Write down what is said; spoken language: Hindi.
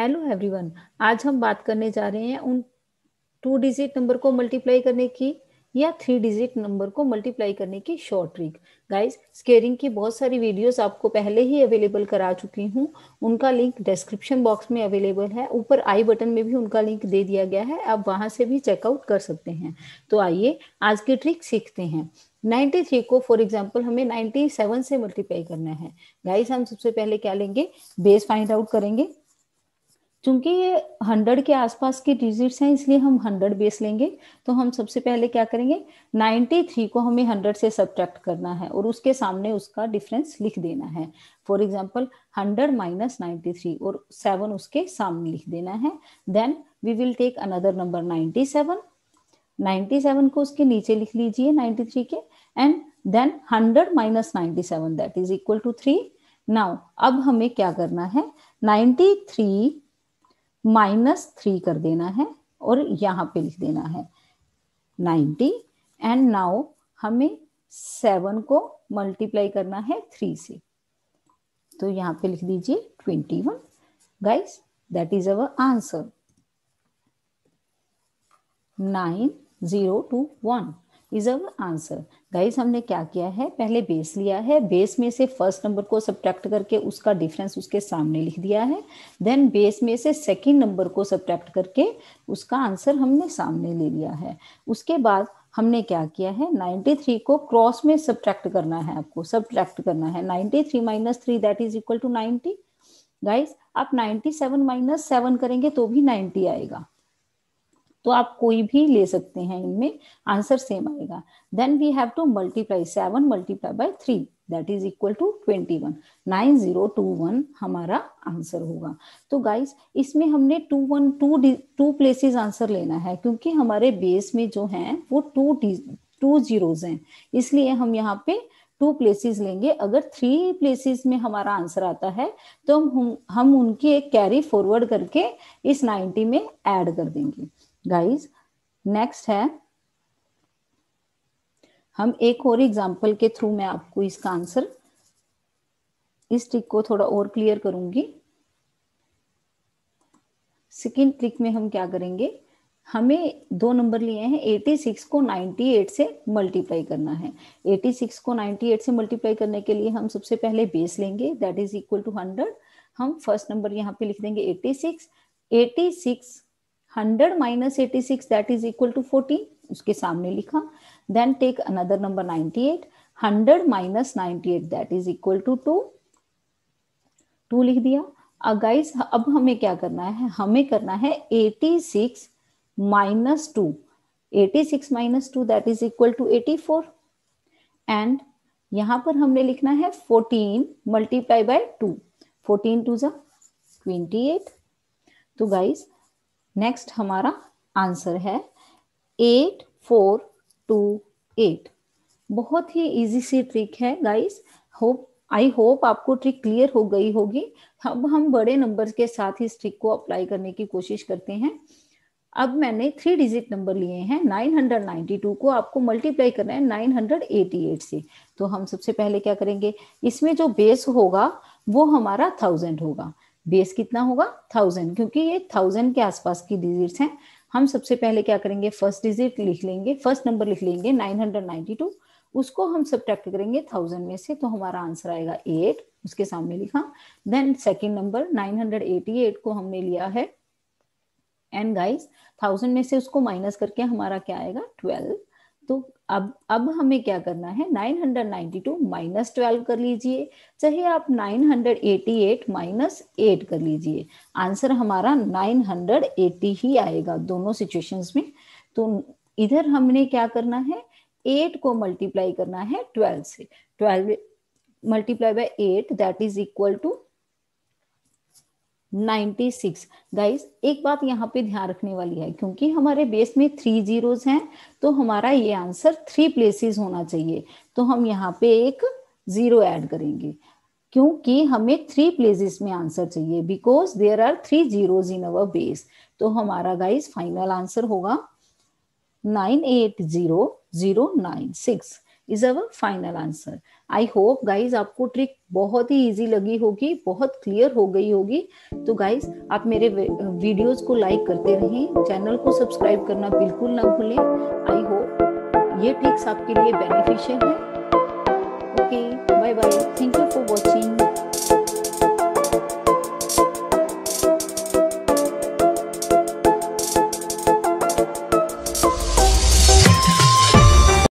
हेलो एवरीवन आज हम बात करने जा रहे हैं उन टू डिजिट नंबर को मल्टीप्लाई करने की या थ्री डिजिट नंबर को मल्टीप्लाई करने की शॉर्ट ट्रिक गाइस स्केयरिंग की बहुत सारी वीडियोस आपको पहले ही अवेलेबल करा चुकी हूँ उनका लिंक डिस्क्रिप्शन बॉक्स में अवेलेबल है ऊपर आई बटन में भी उनका लिंक दे दिया गया है आप वहां से भी चेकआउट कर सकते हैं तो आइए आज की ट्रिक सीखते हैं 93 को फॉर एग्जाम्पल हमें 97 से मल्टीप्लाई करना है गाइस हम सबसे पहले क्या लेंगे बेस फाइंड आउट करेंगे चूंकि ये हंड्रेड के आसपास की डिजिट्स हैं इसलिए हम हंड्रेड बेस लेंगे तो हम सबसे पहले क्या करेंगे नाइन्टी थ्री को हमें हंड्रेड से सब्ट्रैक्ट करना है और उसके सामने उसका डिफरेंस लिख देना है for example hundred minus ninety three और सेवन उसके सामने लिख देना है then we will take another number ninety seven ninety seven को उसके नीचे लिख लीजिए नाइन्टी थ्री के and then hundred minus ninety seven that is equal to three now अब हमें क्या करना है नाइन्टी थ्री माइनस थ्री कर देना है और यहाँ पे लिख देना है नाइन्टी एंड नाउ हमें सेवन को मल्टीप्लाई करना है थ्री से तो यहाँ पे लिख दीजिए twenty one guys that is our answer nine zero two one is our answer guys हमने क्या किया है पहले बेस लिया है बेस में से फर्स्ट नंबर को सब्ट्रैक्ट करके उसका डिफरेंस उसके सामने लिख दिया है देन बेस में से सेकंड नंबर को सब्ट्रैक्ट करके उसका आंसर हमने सामने ले लिया है उसके बाद हमने क्या किया है 93 को क्रॉस में सब्ट्रैक्ट करना है आपको सब्ट्रैक्ट करना है 93 three minus three that is equal to ninety guys आप 97 माइनस सेवन करेंगे तो भी 90 आएगा तो आप कोई भी ले सकते हैं इनमें आंसर सेम आएगा then we have to multiply seven multiply by three that is equal to twenty one nine zero two one हमारा आंसर होगा तो गाइज इसमें हमने two one two two places answer लेना है क्योंकि हमारे बेस में जो है वो टू टू जीरोज हैं इसलिए हम यहाँ पे टू प्लेसेस लेंगे अगर थ्री प्लेसेस में हमारा आंसर आता है तो हम हम उनके कैरी फॉरवर्ड करके इस 90 में ऐड कर देंगे गाइस नेक्स्ट है हम एक और एग्जांपल के थ्रू मैं आपको इसका आंसर इस ट्रिक को थोड़ा और क्लियर करूंगी सेकेंड ट्रिक में हम क्या करेंगे हमें दो नंबर लिए हैं 86 को 98 से मल्टीप्लाई करना है 86 को 98 से मल्टीप्लाई करने के लिए हम सबसे पहले बेस लेंगे दैट इज इक्वल टू 100 हम फर्स्ट नंबर यहाँ पे लिख देंगे 86 86 hundred minus six that is equal to fourteen उसके सामने लिखा then take another number eight hundred minus eight that is equal to two two लिख दिया अब गाइस अब हमें क्या करना है हमें करना है six minus eighty six minus two that is equal to four and यहां पर हमने लिखना है fourteen multiply by two fourteen two जा एट तो गाइस नेक्स्ट हमारा आंसर है एट फोर टू एट बहुत ही इजी सी ट्रिक है गाइस होप आई होप आपको ट्रिक क्लियर हो गई होगी अब हम बड़े नंबर के साथ ही इस ट्रिक को अप्लाई करने की कोशिश करते हैं अब मैंने थ्री डिजिट नंबर लिए हैं 992 को आपको मल्टीप्लाई करना है 988 से तो हम सबसे पहले क्या करेंगे इसमें जो बेस होगा वो हमारा थाउजेंड होगा बेस कितना होगा थाउजेंड क्योंकि ये थाउजेंड के आसपास की डिजिट्स हैं हम सबसे पहले क्या करेंगे फर्स्ट डिजिट लिख लेंगे फर्स्ट नंबर लिख लेंगे नाइन हंड्रेड नाइनटी टू उसको हम सब करेंगे थाउजेंड में से तो हमारा आंसर आएगा एट उसके सामने लिखा then second number nine hundred eighty eight को हमने लिया है एंड गाइस थाउजेंड में से उसको माइनस करके हमारा क्या आएगा ट्वेल्व तो अब अब हमें क्या करना है 992 माइनस ट्वेल्व कर लीजिए चाहे आप 988 माइनस एट कर लीजिए आंसर हमारा 980 ही आएगा दोनों सिचुएशंस में तो इधर हमने क्या करना है एट को मल्टीप्लाई करना है ट्वेल्व से twelve multiply by eight that is equal to 96 guys एक बात यहाँ पे ध्यान रखने वाली है क्योंकि हमारे बेस में थ्री जीरोज हैं तो हमारा ये आंसर थ्री प्लेसेस होना चाहिए तो हम यहाँ पे एक जीरो ऐड करेंगे क्योंकि हमें थ्री प्लेसेस में आंसर चाहिए because there are three zeros in our base तो हमारा गाइस फाइनल आंसर होगा nine eight zero zero nine six is our final answer I hope guys आपको ट्रिक बहुत ही ईजी लगी होगी बहुत क्लियर हो गई होगी तो गाइज आप मेरे वीडियोज को लाइक करते रहें चैनल को सब्सक्राइब करना बिल्कुल ना भूलें आई होप ये ट्रिक्स आपके लिए बेनिफिशियल है okay bye bye thank you for watching